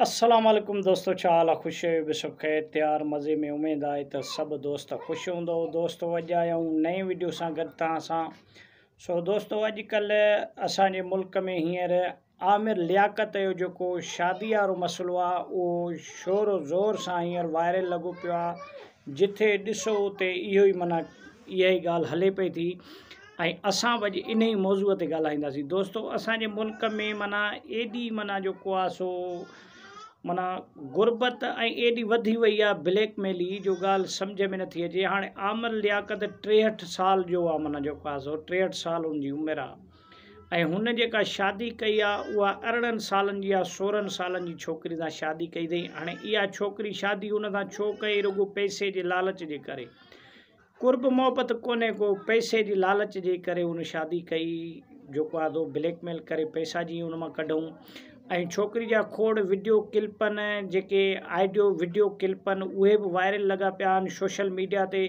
असलम दोस्तों चाल ख़ुश बिसब ख़ैर तयारु मज़े में उमेद आए तो सब दोस्त खुश हूंदो दोस्तो अॼु आया नई वीडियो से गुड तव्हां सां सो दोस्तो अॼुकल्ह असांजे मुल्क में हींअर आमिर लियाक़त जो शादी वारो मसलो आहे ज़ोर से हींअर वायरल लगो पो जिथे ॾिसो उते इहो ई माना इहा हले पई थी अस इन ही मौजूद से ॻाल्हाईंदासीं दोस्तो असांजे मुल्क में माना एडी माना जो आहे सो माना गुरबत एडी एॾी वधी वई आहे ब्लैकमेल जो गाल समझ में नी अचे हाँ आमिर लियाकत टेहठ साल जो आहे माना जो आहे सो टेहठ साल उनकी उम्र आका शादी कई आहे साल अरिड़हं साल छोक शादी कई अई हाँ इं छोक शादी उन छो कई रुगो पैसे के लालच के कर कुर्ब मोहब्बत को पैसे की लालच के कर शादी कई जो आहे ब्लैकमेल कर पैसा जी उन मां ऐं छोकिरी जा खोड़ वीडियो क्लिपनि जेके आइडियो वीडियो क्लिपनि उहे बि वायरल लॻा पिया आहिनि सोशल मीडिया ते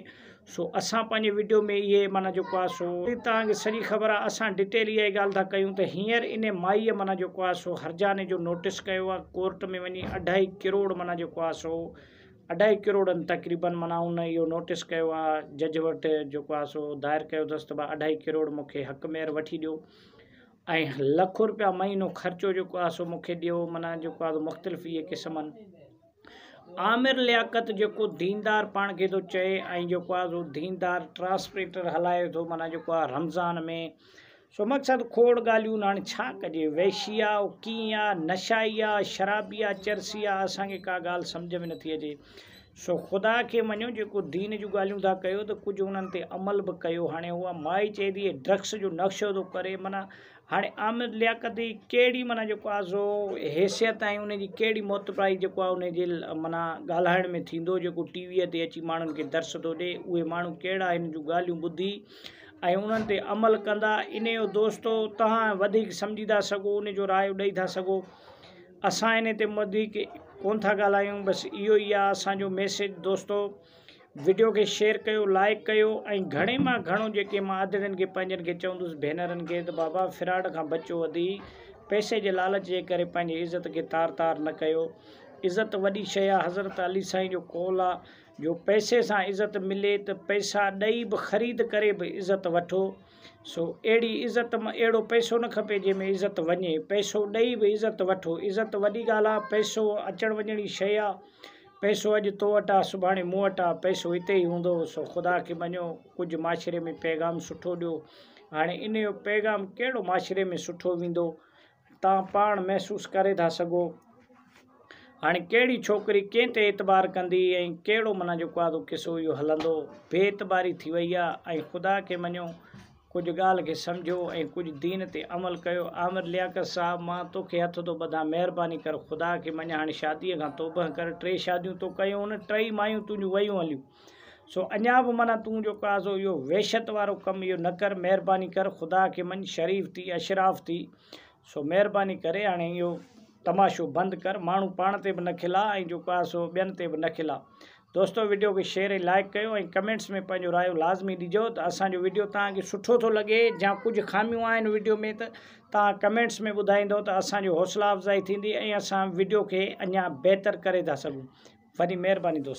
सो असां पंहिंजे वीडियो में इहे माना जेको आहे सो तव्हांखे सॼी ख़बर आहे असां डिटेल इहा ॻाल्हि था कयूं त हींअर इन माईअ माना जेको आहे सो हरजाने जो नोटिस कयो आहे कोर्ट में वञी अढाई किरोड़ माना जेको आहे सो अढाई किरोड़नि तक़रीबनि माना उन इहो नोटिस कयो आहे जज वटि जेको आहे सो दायर कयो अथसि त अढाई किरोड़ मूंखे हक़मेर वठी ॾियो ऐं लखु रुपिया महीनो ख़र्चो जेको आहे सो मूंखे ॾियो माना जेको आहे मुख़्तलिफ़ु इहे क़िस्मनि आमिर लियाक़त जेको दीनदारु पाण खे थो चए ऐं जेको आहे दीनदारु ट्रांसप्रेटर हलाए थो माना जेको आहे रमज़ान में सो मक़सदु खोड़ ॻाल्हियूं हाणे छा कजे वैशी आहे कीअं आहे नशाई आहे शराबी आहे चर्सी आहे असांखे का ॻाल्हि सम्झ में नथी अचे सो ख़ुदा खे मञो जेको दीन जूं ॻाल्हियूं था कयो त कुझु उन्हनि ते अमल बि कयो हाणे उहा माई चए थी ड्रग्स जो नक्शो थो करे माना हाणे आम जी कहिड़ी माना जेको आहे सो हैसियत ऐं उनजी कहिड़ी मोतबाई जेको आहे उनजे माना ॻाल्हाइण में थींदो जेको टीवीअ ते अची माण्हुनि खे दर्श थो ॾिए उहे माण्हू कहिड़ा हिन जूं ॻाल्हियूं ॿुधी ऐं उन्हनि ते अमल कंदा इन जो दोस्तो तव्हां वधीक सम्झी था सघो उनजो राय ॾेई था सघो असां इनते वधीक कोन था ॻाल्हायूं बसि इहो ई आहे असांजो मैसेज दोस्तो वीडियो खे शेयर कयो लाइक कयो ऐं घणे मां घणो जेके मां अदड़नि खे पंहिंजनि खे चवंदुसि भेनरुनि खे त बाबा खां बचो वधी पैसे जे लालच जे करे पंहिंजी इज़त खे तार तार न कयो इज़त वॾी शइ आहे हज़रत अली साईं जो कौल आहे जो पैसे सां इज़त मिले त पैसा ॾेई बि ख़रीद करे बि इज़त वठो सो अहिड़ी इज़त मां अहिड़ो पैसो न खपे जंहिंमें इज़त वञे पैसो ॾेई बि इज़त वठो इज़त वॾी ॻाल्हि आहे पैसो अचणु वञण जी शइ आहे पैसो अॼु तो वटि आहे सुभाणे मूं वटि आहे पैसो हिते ई हूंदो सो ख़ुदा खे मञो कुझु माशरे में पैगाम सुठो ॾियो हाणे इन जो पैगाम कहिड़ो माशरे में सुठो वेंदो तव्हां पाण महसूसु करे था सघो हाणे कहिड़ी छोकिरी कंहिं ते एतबार कंदी ऐं कहिड़ो माना जेको आहे किसो इहो हलंदो बेतबारी थी वई आहे ऐं ख़ुदा खे मञियो कुझु ॻाल्हि खे सम्झो ऐं कुझु दीन ते अमल कयो आमिर लियाकत साहबु मां तोखे हथ थो ॿधां महिरबानी कर ख़ुदा खे मञा हाणे शादीअ खां तोॿ कर टे शादियूं तो कयूं उन टई मायूं तुंहिंजूं वयूं हलियूं सो अञा बि माना तूं जेको आहे सो इहो वेहशत वारो कमु इहो न कर महिरबानी कर ख़ुदा खे मञ शरीफ़ थी अशराफ़ थी सो महिरबानी करे हाणे इहो तमाशो बंद कर मू पान से भी न खिला ऐं जेको सो बन ते बि न खिला दोस्तो वीडियो के शेयर लाइक कर कमेंट्स में पो राय लाज़मी दिजो तो असो वीडियो तक सुठो तो लगे जा कुछ ख़ामियूं आहिनि वीडियो में त कमेंट्स में बुधाई तो असो हौसला अफ़ज़ाई थी ऐं असां वीडियो खे अञा बहितरु करे था सघूं वॾी महिरबानी